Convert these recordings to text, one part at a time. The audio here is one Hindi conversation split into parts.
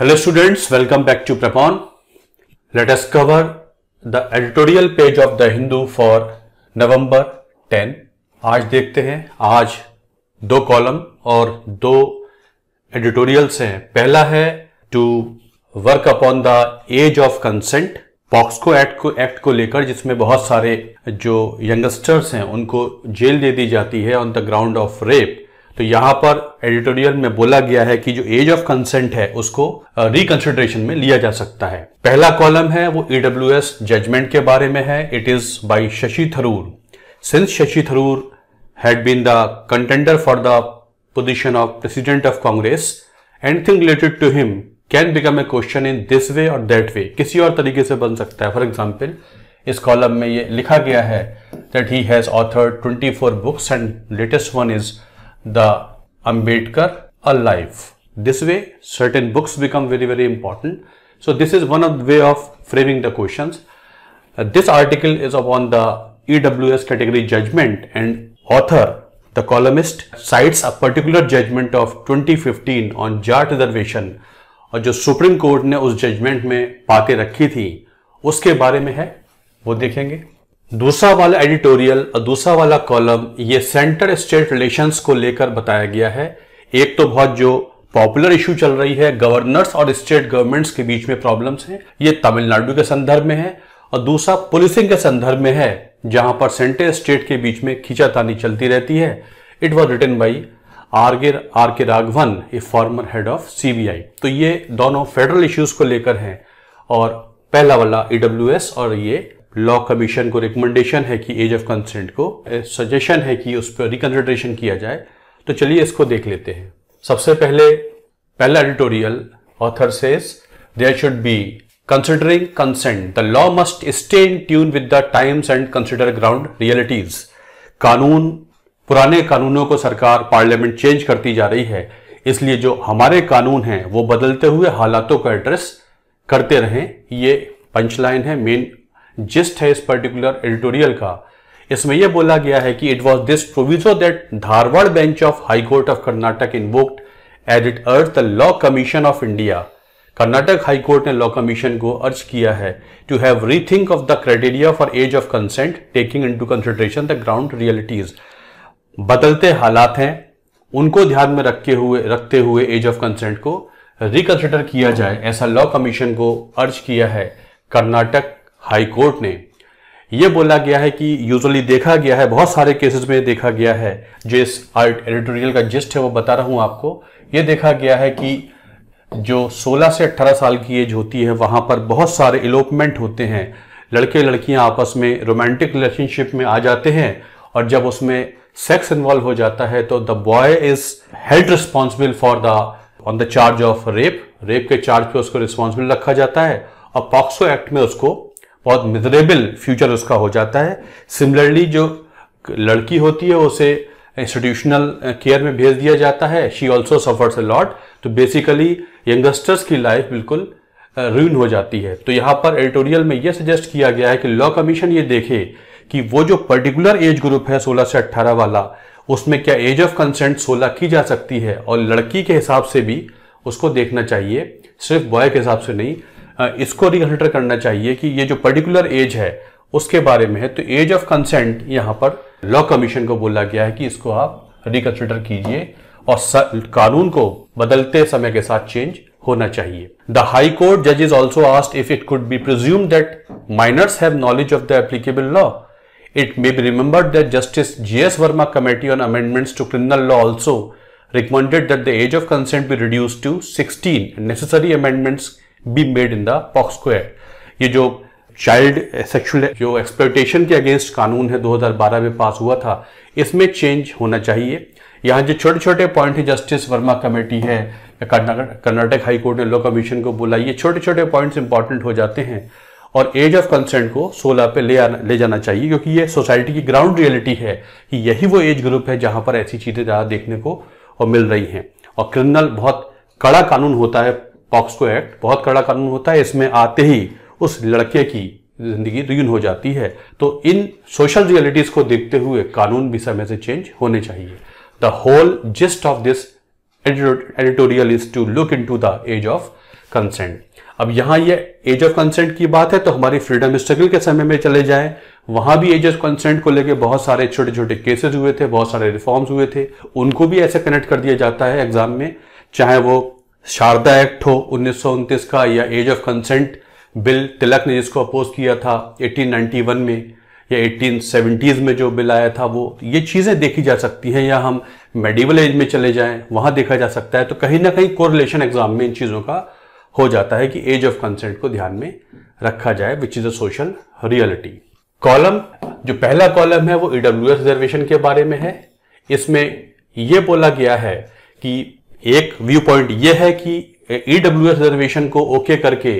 Hello students welcome back to Prepon let us cover the editorial page of the Hindu for November 10. आज देखते हैं आज दो कॉलम और दो एडिटोरियल्स हैं पहला है to work upon the age of consent POCSO act को एक्ट को लेकर जिसमें बहुत सारे जो यंगस्टर्स हैं उनको जेल दे दी जाती है on the ground of rape तो यहां पर एडिटोरियल में बोला गया है कि जो एज ऑफ कंसेंट है उसको रिकंसिडरेशन में लिया जा सकता है पहला कॉलम है वो ईडब्ल्यू जजमेंट के बारे में है it is by Shashi Tharoor since Shashi Tharoor had been the contender for the position of president of Congress anything related to him can become a question in this way और दैट वे किसी और तरीके से बन सकता है फॉर एग्जाम्पल इस कॉलम में ये लिखा गया है that he has author four books and latest one is the Ambedkar a life this way certain books become very very important so this is one of the way of framing the question this article is upon the E W S category judgment and author the columnist cites a particular judgment of twenty fifteen on Jat reservation और जो सुप्रीम कोर्ट ने उस जजमेंट में बातें रखी थी उसके बारे में है वो देखेंगे दूसरा वाला एडिटोरियल और दूसरा वाला कॉलम ये सेंटर स्टेट रिलेशंस को लेकर बताया गया है एक तो बहुत जो पॉपुलर इश्यू चल रही है गवर्नर्स और स्टेट गवर्नमेंट्स के बीच में प्रॉब्लम्स हैं ये तमिलनाडु के संदर्भ में है और दूसरा पुलिसिंग के संदर्भ में है जहां पर सेंटर स्टेट के बीच में खींचातानी चलती रहती है it was written by R R K Raghavan a former head of CBI तो ये दोनों फेडरल इश्यूज को लेकर हैं और पहला वाला ईडब्ल्यू e और ये लॉ कमीशन को रिकमेंडेशन है कि एज ऑफ कंसेंट को सजेशन है कि उस पर रिकन्सिडरेशन किया जाए तो चलिए इसको देख लेते हैं सबसे पहले पहला editorial author says there should be considering consent the law must stay in tune with the times and consider ground realities कानून पुराने कानूनों को सरकार पार्लियामेंट चेंज करती जा रही है इसलिए जो हमारे कानून हैं वो बदलते हुए हालातों का एड्रेस करते रहें ये पंचलाइन है मेन जिस्ट है इस पर्टिकुलर एडिटोरियल का इसमें यह बोला गया है कि it was this proviso that Dharwad bench of high court of Karnataka in invoked as it urged the law commission of India Karnataka high court ने लॉ कमीशन को अर्ज किया है to have rethink of the criteria for age of consent taking into consideration the ground realities बदलते हालात हैं उनको ध्यान में रखे हुए रखते हुए एज ऑफ कंसेंट को रिकंसिडर किया जाए ऐसा लॉ कमीशन को अर्ज किया है कर्नाटक हाई कोर्ट ने यह बोला गया है कि यूजुअली देखा गया है बहुत सारे केसेस में देखा गया है जिस आर्ट एडिटोरियल का जिस्ट है वो बता रहा हूं आपको ये देखा गया है कि जो 16 से 18 साल की एज होती है वहां पर बहुत सारे इलोपमेंट होते हैं लड़के लड़कियां आपस में रोमांटिक रिलेशनशिप में आ जाते हैं और जब उसमें सेक्स इन्वॉल्व हो जाता है तो the boy is held responsible for the on the charge of rape rape के चार्ज पे उसको रिस्पॉन्सिबल रखा जाता है और पॉक्सो एक्ट में उसको बहुत मिजरेबल फ्यूचर उसका हो जाता है सिमिलरली जो लड़की होती है उसे इंस्टीट्यूशनल केयर में भेज दिया जाता है she also suffers a lot तो बेसिकली यंगस्टर्स की लाइफ बिल्कुल रून हो जाती है तो यहाँ पर एडिटोरियल में यह सजेस्ट किया गया है कि लॉ कमीशन ये देखे कि वो जो पर्टिकुलर एज ग्रुप है 16 से 18 वाला उसमें क्या एज ऑफ कंसेंट 16 की जा सकती है और लड़की के हिसाब से भी उसको देखना चाहिए सिर्फ बॉय के हिसाब से नहीं इसको रिकंसिडर करना चाहिए कि ये जो पर्टिकुलर एज है उसके बारे में है तो एज ऑफ कंसेंट यहाँ पर लॉ कमीशन को बोला गया है कि इसको आप रिकंसिडर कीजिए और कानून को बदलते समय के साथ चेंज होना चाहिए द हाई कोर्ट जज is also asked if it could be presume that minors have knowledge of the applicable law it may be remembered that justice G S Verma committee on amendments to criminal law also recommended that the age of consent be reduce to sixteen necessary amendments be made in the POCSO act ये जो चाइल्ड सेक्शुअल जो एक्सपेक्टेशन के अगेंस्ट कानून है 2012 में पास हुआ था इसमें चेंज होना चाहिए यहाँ जो छोटे छोटे पॉइंट है जस्टिस वर्मा कमेटी है कर्नाटक हाई कोर्ट ने लॉ कमीशन को बोला ये छोटे छोटे पॉइंट्स इंपॉर्टेंट हो जाते हैं और एज ऑफ कंसेंट को 16 पे ले आना ले जाना चाहिए क्योंकि ये सोसाइटी की ग्राउंड रियलिटी है कि यही वो एज ग्रुप है जहाँ पर ऐसी चीज़ें ज़्यादा देखने को और मिल रही हैं और क्रिमिनल बहुत कड़ा कानून होता है पॉक्सको एक्ट बहुत कड़ा कानून होता है इसमें आते ही उस लड़के की जिंदगी रुइन हो जाती है तो इन सोशल रियलिटीज को देखते हुए कानून भी समय से चेंज होने चाहिए the whole gist of this editorial is to look into the age of consent अब यहां ये एज ऑफ कंसेंट की बात है तो हमारी फ्रीडम स्ट्रगल के समय में चले जाए वहां भी एज ऑफ कंसेंट को लेके बहुत सारे छोटे छोटे केसेस हुए थे बहुत सारे रिफॉर्म्स हुए थे उनको भी ऐसे कनेक्ट कर दिया जाता है एग्जाम में चाहे वो शारदा एक्ट हो उन्नीस का या age of consent bill Tilak ने जिसको अपोज किया था 1891 में या 1870s में जो बिल आया था वो ये चीज़ें देखी जा सकती हैं या हम मेडिवल एज में चले जाएं वहाँ देखा जा सकता है तो कहीं ना कहीं कोरिलेशन एग्जाम में इन चीज़ों का हो जाता है कि एज ऑफ कंसेंट को ध्यान में रखा जाए which is a social reality column जो पहला कॉलम है वो ईडब्ल्यू e रिजर्वेशन के बारे में है इसमें यह बोला गया है कि एक व्यू पॉइंट यह है कि ईडब्ल्यू एस रिजर्वेशन को ओके okay करके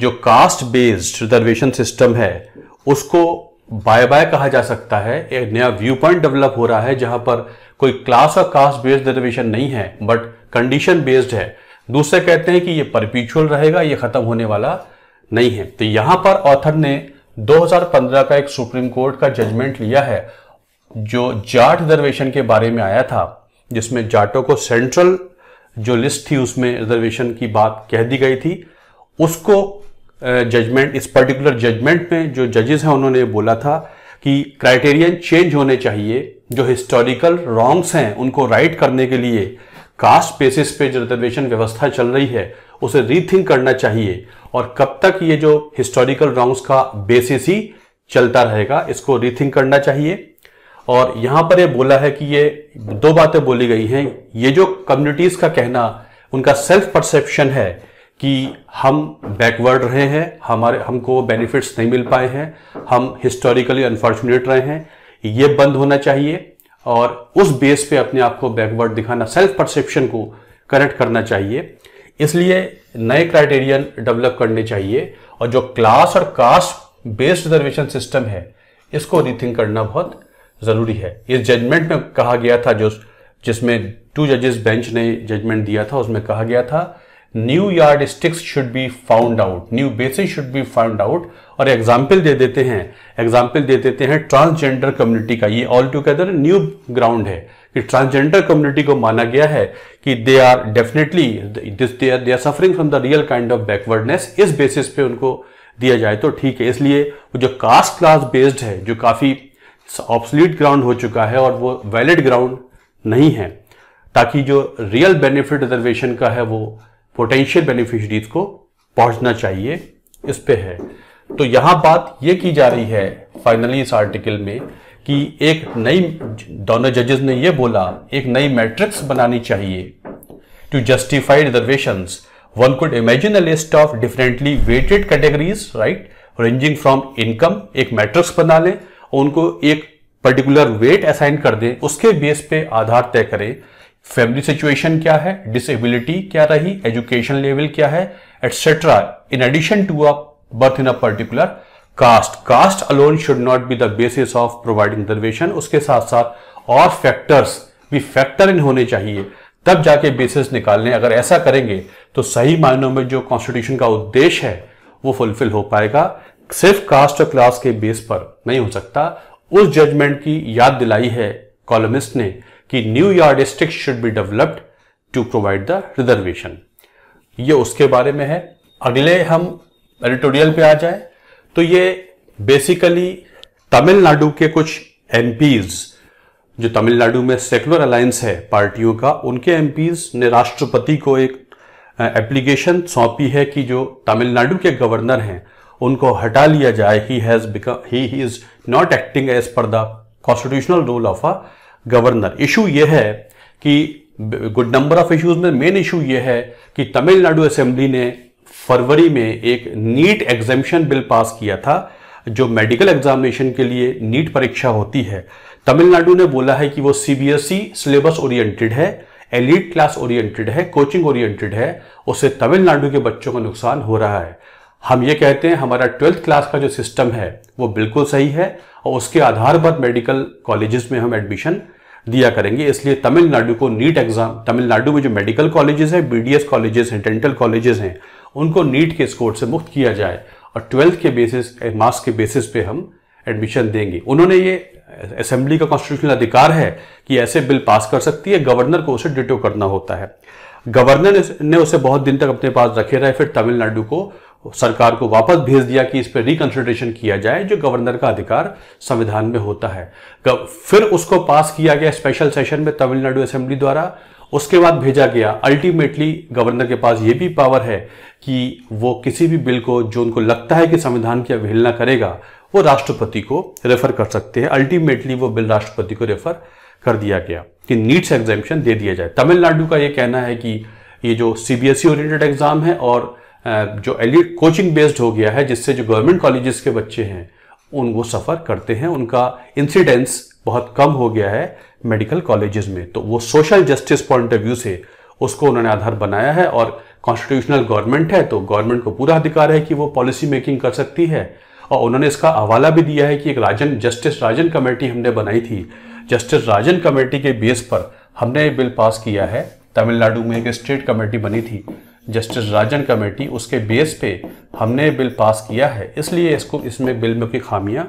जो कास्ट बेस्ड रिजर्वेशन सिस्टम है उसको बाय बाय कहा जा सकता है एक नया व्यू पॉइंट डेवलप हो रहा है जहां पर कोई क्लास और कास्ट बेस्ड रिजर्वेशन नहीं है बट कंडीशन बेस्ड है दूसरे कहते हैं कि ये परपिचुअल रहेगा ये खत्म होने वाला नहीं है तो यहां पर ऑथर ने 2015 का एक सुप्रीम कोर्ट का जजमेंट लिया है जो जाट रिजर्वेशन के बारे में आया था जिसमें जाटों को सेंट्रल जो लिस्ट थी उसमें रिजर्वेशन की बात कह दी गई थी उसको जजमेंट इस पर्टिकुलर जजमेंट में जो जजेस हैं उन्होंने बोला था कि क्राइटेरियन चेंज होने चाहिए जो हिस्टोरिकल रॉन्ग्स हैं उनको राइट करने के लिए कास्ट बेसिस पे जो रिजर्वेशन व्यवस्था चल रही है उसे रीथिंक करना चाहिए और कब तक ये जो हिस्टोरिकल रॉन्ग्स का बेसिस ही चलता रहेगा इसको रीथिंक करना चाहिए और यहाँ पर ये बोला है कि ये दो बातें बोली गई हैं ये जो कम्युनिटीज़ का कहना उनका सेल्फ परसेप्शन है कि हम बैकवर्ड रहे हैं हमारे हमको बेनिफिट्स नहीं मिल पाए हैं हम हिस्टोरिकली अनफॉर्चुनेट रहे हैं ये बंद होना चाहिए और उस बेस पे अपने आप को बैकवर्ड दिखाना सेल्फ परसेप्शन को करेक्ट करना चाहिए इसलिए नए क्राइटेरियन डेवलप करने चाहिए और जो क्लास और कास्ट बेस्ड रिजर्वेशन सिस्टम है इसको रीथिंक करना बहुत ज़रूरी है इस जजमेंट में कहा गया था जो जिसमें टू जजेस बेंच ने जजमेंट दिया था उसमें कहा गया था new yardsticks should be found out new basis should be found out और एग्जाम्पल दे देते हैं एग्जाम्पल दे देते हैं ट्रांसजेंडर कम्युनिटी का ये ऑल टूगेदर न्यू ग्राउंड है कि ट्रांसजेंडर कम्युनिटी को माना गया है कि they are definitely this they are suffering from the real kind of backwardness इस बेसिस पे उनको दिया जाए तो ठीक है इसलिए जो कास्ट क्लास बेस्ड है जो काफ़ी ऑप्सलीट ग्राउंड हो चुका है और वो वैलिड ग्राउंड नहीं है ताकि जो रियल बेनिफिट रिजर्वेशन का है वो पोटेंशियल बेनिफिशरीज को पहुंचना चाहिए इस पे है तो यहां बात ये की जा रही है फाइनली इस आर्टिकल में कि एक नई दोनों जजेस ने ये बोला एक नई मैट्रिक्स बनानी चाहिए to justified reservation one could imagine a list of differently weighted categories right ranging from income एक मैट्रिक्स बना लें उनको एक पर्टिकुलर वेट असाइन कर दें उसके बेस पे आधार तय करें फैमिली सिचुएशन क्या है डिसेबिलिटी क्या रही एजुकेशन लेवल क्या है etcetera in addition to a birth in a particular caste caste alone should not be the basis of providing reservation उसके साथ साथ और फैक्टर्स भी फैक्टर इन होने चाहिए तब जाके बेसिस निकालने अगर ऐसा करेंगे तो सही मायनों में जो कॉन्स्टिट्यूशन का उद्देश्य है वो फुलफिल हो पाएगा सिर्फ कास्ट और क्लास के बेस पर नहीं हो सकता उस जजमेंट की याद दिलाई है कॉलमिस्ट ने कि new yardstick should be developed to provide the reservation ये उसके बारे में है अगले हम एडिटोरियल पे आ जाए तो ये बेसिकली तमिलनाडु के कुछ एमपीज जो तमिलनाडु में सेकुलर अलायंस है पार्टियों का उनके एमपीज ने राष्ट्रपति को एक एप्लीकेशन सौंपी है कि जो तमिलनाडु के गवर्नर हैं उनको हटा लिया जाए he has become he is not acting as per the constitutional role of a governor issue यह है कि गुड नंबर ऑफ इश्यूज में मेन इशू यह है कि तमिलनाडु असेंबली ने फरवरी में एक नीट एग्जामेशन बिल पास किया था जो मेडिकल एग्जामिनेशन के लिए नीट परीक्षा होती है तमिलनाडु ने बोला है कि वो सीबीएसई सिलेबस ओरिएंटेड है एलिट क्लास ओरिएंटेड है कोचिंग ओरिएंटेड है उससे तमिलनाडु के बच्चों का नुकसान हो रहा है हम ये कहते हैं हमारा ट्वेल्थ क्लास का जो सिस्टम है वो बिल्कुल सही है और उसके आधार पर मेडिकल कॉलेजेस में हम एडमिशन दिया करेंगे इसलिए तमिलनाडु को नीट एग्जाम तमिलनाडु में जो मेडिकल कॉलेजेस हैं बीडीएस कॉलेजेस हैं डेंटल कॉलेजेस हैं उनको नीट के स्कोर से मुक्त किया जाए और ट्वेल्थ के बेसिस मार्क्स के बेसिस पे हम एडमिशन देंगे उन्होंने ये असेंबली का कॉन्स्टिट्यूशनल अधिकार है कि ऐसे बिल पास कर सकती है गवर्नर को उसे डिटो करना होता है गवर्नर ने उसे बहुत दिन तक अपने पास रखे रहे फिर तमिलनाडु को सरकार को वापस भेज दिया कि इस पर रिकंसिडरेशन किया जाए जो गवर्नर का अधिकार संविधान में होता है फिर उसको पास किया गया स्पेशल सेशन में तमिलनाडु असेंबली द्वारा उसके बाद भेजा गया अल्टीमेटली गवर्नर के पास ये भी पावर है कि वो किसी भी बिल को जो उनको लगता है कि संविधान की अवहेलना करेगा वो राष्ट्रपति को रेफर कर सकते हैं अल्टीमेटली वो बिल राष्ट्रपति को रेफर कर दिया गया कि नीट्स एग्जामेशन दे दिया जाए तमिलनाडु का ये कहना है कि ये जो सीबीएसई ओरिएंटेड एग्जाम है और जो एलिट कोचिंग बेस्ड हो गया है जिससे जो गवर्नमेंट कॉलेजेस के बच्चे हैं उन वो सफ़र करते हैं उनका इंसिडेंस बहुत कम हो गया है मेडिकल कॉलेजेस में तो वो social justice point of view से उसको उन्होंने आधार बनाया है और कॉन्स्टिट्यूशनल गवर्नमेंट है तो गवर्नमेंट को पूरा अधिकार है कि वो पॉलिसी मेकिंग कर सकती है और उन्होंने इसका हवाला भी दिया है कि एक राजन जस्टिस राजन कमेटी हमने बनाई थी जस्टिस राजन कमेटी के बेस पर हमने ये बिल पास किया है तमिलनाडु में एक स्टेट कमेटी बनी थी जस्टिस राजन कमेटी उसके बेस पे हमने बिल पास किया है इसलिए इसको इसमें बिल में कोई खामियां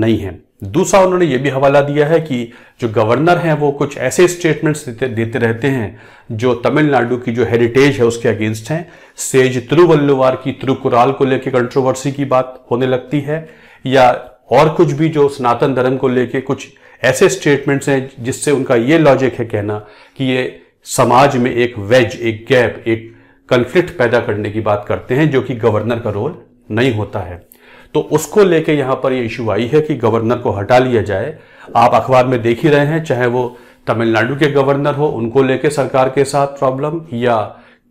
नहीं है दूसरा उन्होंने ये भी हवाला दिया है कि जो गवर्नर हैं वो कुछ ऐसे स्टेटमेंट्स देते देते रहते हैं जो तमिलनाडु की जो हेरिटेज है उसके अगेंस्ट हैं सेज तिरुवल्लुवार की त्रुकुराल को लेकर कंट्रोवर्सी की बात होने लगती है या और कुछ भी जो सनातन धर्म को लेकर कुछ ऐसे स्टेटमेंट्स हैं जिससे उनका ये लॉजिक है कहना कि ये समाज में एक वेज एक गैप एक कन्फ्लिक्ट पैदा करने की बात करते हैं जो कि गवर्नर का रोल नहीं होता है तो उसको लेके यहाँ पर ये इशू आई है कि गवर्नर को हटा लिया जाए आप अखबार में देख ही रहे हैं चाहे वो तमिलनाडु के गवर्नर हो उनको लेके सरकार के साथ प्रॉब्लम या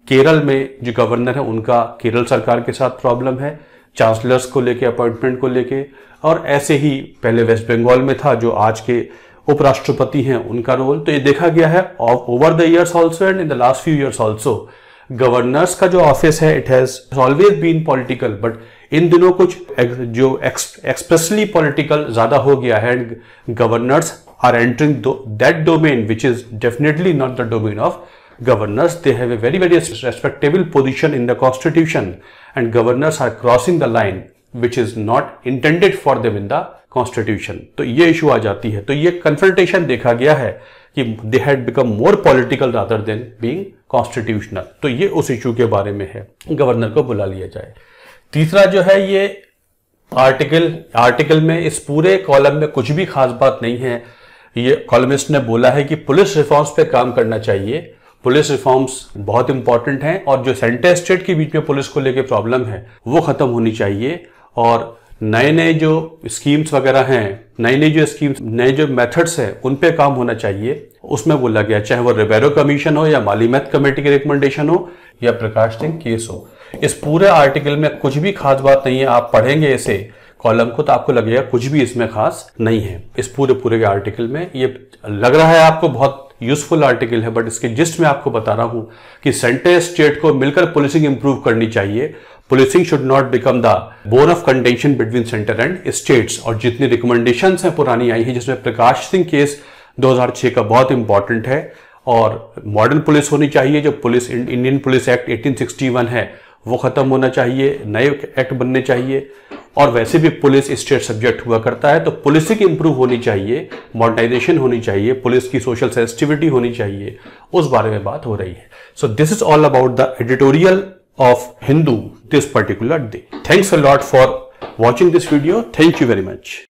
केरल में जो गवर्नर है उनका केरल सरकार के साथ प्रॉब्लम है चांसलर्स को लेके अपॉइंटमेंट को लेके और ऐसे ही पहले वेस्ट बंगाल में था जो आज के उपराष्ट्रपति हैं उनका रोल तो ये देखा गया है over the years also and in the last few years also governors का जो ऑफिस है it has always been political but इन दिनों कुछ जो एक्सप्रेसली पॉलिटिकल ज्यादा हो गया है and governors are entering that domain which is definitely not the domain of governors they have a very very respectable position in the constitution and governors are crossing the line which is not intended for them in the constitution तो ये इशू आ जाती है तो ये कन्फ्रंटेशन देखा गया है कि they had become more political rather than being constitutional तो ये उस इशू के बारे में है गवर्नर को बुला लिया जाए तीसरा जो है ये आर्टिकल आर्टिकल में इस पूरे कॉलम में कुछ भी खास बात नहीं है ये कॉलमिस्ट ने बोला है कि पुलिस रिफॉर्म्स पे काम करना चाहिए पुलिस रिफॉर्म्स बहुत इंपॉर्टेंट हैं और जो सेंटर स्टेट के बीच में पुलिस को लेकर प्रॉब्लम है वो खत्म होनी चाहिए और नए नए जो स्कीम्स वगैरह हैं नई नई जो स्कीम्स नए जो मेथड्स हैं उन पे काम होना चाहिए उसमें बोला गया चाहे वो रिबेरो कमीशन हो या माली मैथ कमेटी की रिकमेंडेशन हो या प्रकाश सिंह केस हो इस पूरे आर्टिकल में कुछ भी खास बात नहीं है आप पढ़ेंगे इसे कॉलम को तो आपको लगेगा कुछ भी इसमें खास नहीं है इस पूरे पूरे के आर्टिकल में ये लग रहा है आपको बहुत यूजफुल आर्टिकल है बट इसके जिस्ट में आपको बता रहा हूं कि सेंटर स्टेट को मिलकर पुलिसिंग इंप्रूव करनी चाहिए policing should not become the bone of contention between centre and states और जितनी रिकमेंडेशन हैं पुरानी आई है जिसमें प्रकाश सिंह केस 2006 का बहुत इंपॉर्टेंट है और मॉडर्न पुलिस होनी चाहिए जो पुलिस इंडियन पुलिस एक्ट 1861 है वो ख़त्म होना चाहिए नए एक्ट बनने चाहिए और वैसे भी पुलिस स्टेट सब्जेक्ट हुआ करता है तो पुलिसिंग इंप्रूव होनी चाहिए मॉडर्नाइजेशन होनी चाहिए पुलिस की सोशल सेंसिटिविटी होनी चाहिए उस बारे में बात हो रही है so this is all about the editorial of Hindu this particular day. Thanks a lot for watching this video. Thank you very much.